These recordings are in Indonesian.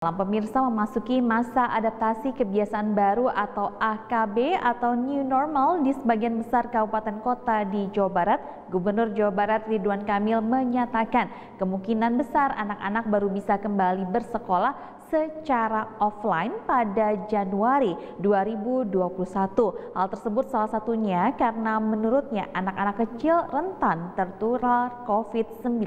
Dalam pemirsa memasuki masa adaptasi kebiasaan baru atau AKB atau new normal di sebagian besar kabupaten kota di Jawa Barat. Gubernur Jawa Barat Ridwan Kamil menyatakan kemungkinan besar anak-anak baru bisa kembali bersekolah secara offline pada Januari 2021. Hal tersebut salah satunya karena menurutnya anak-anak kecil rentan tertular COVID-19.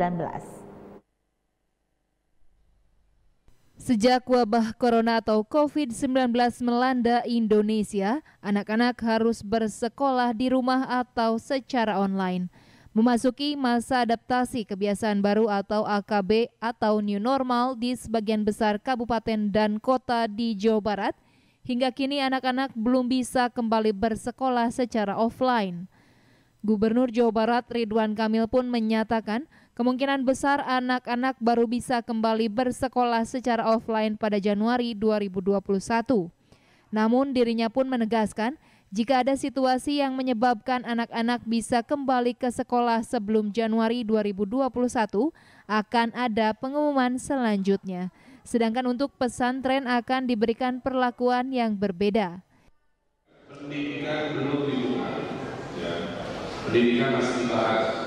Sejak wabah corona atau COVID-19 melanda Indonesia, anak-anak harus bersekolah di rumah atau secara online. Memasuki masa adaptasi kebiasaan baru atau AKB atau new normal di sebagian besar kabupaten dan kota di Jawa Barat, hingga kini anak-anak belum bisa kembali bersekolah secara offline. Gubernur Jawa Barat Ridwan Kamil pun menyatakan, Kemungkinan besar anak-anak baru bisa kembali bersekolah secara offline pada Januari 2021. Namun dirinya pun menegaskan jika ada situasi yang menyebabkan anak-anak bisa kembali ke sekolah sebelum Januari 2021 akan ada pengumuman selanjutnya. Sedangkan untuk pesantren akan diberikan perlakuan yang berbeda. Pendidikan belum dibuka, ya. pendidikan masih dibahas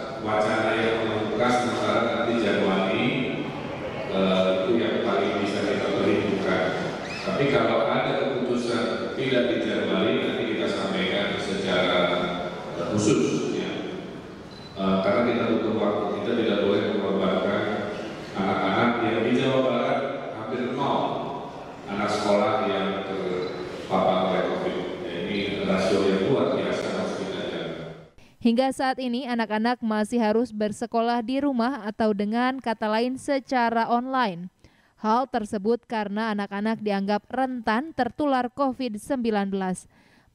khusus ya. e, karena kita butuh waktu, kita tidak boleh mengorbankan anak-anak yang di Jawa Barat hampir nol anak sekolah yang terpapar oleh COVID. Ya, ini rasio yang luar biasa harus kita jaga. Hingga saat ini anak-anak masih harus bersekolah di rumah atau dengan kata lain secara online. Hal tersebut karena anak-anak dianggap rentan tertular COVID-19.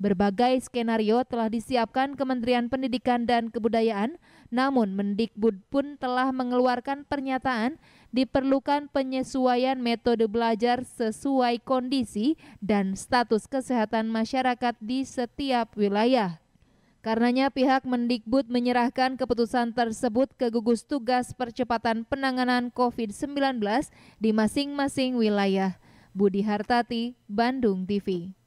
Berbagai skenario telah disiapkan Kementerian Pendidikan dan Kebudayaan, namun Mendikbud pun telah mengeluarkan pernyataan diperlukan penyesuaian metode belajar sesuai kondisi dan status kesehatan masyarakat di setiap wilayah. Karenanya pihak Mendikbud menyerahkan keputusan tersebut ke gugus tugas percepatan penanganan COVID-19 di masing-masing wilayah. Budi Hartati, Bandung TV.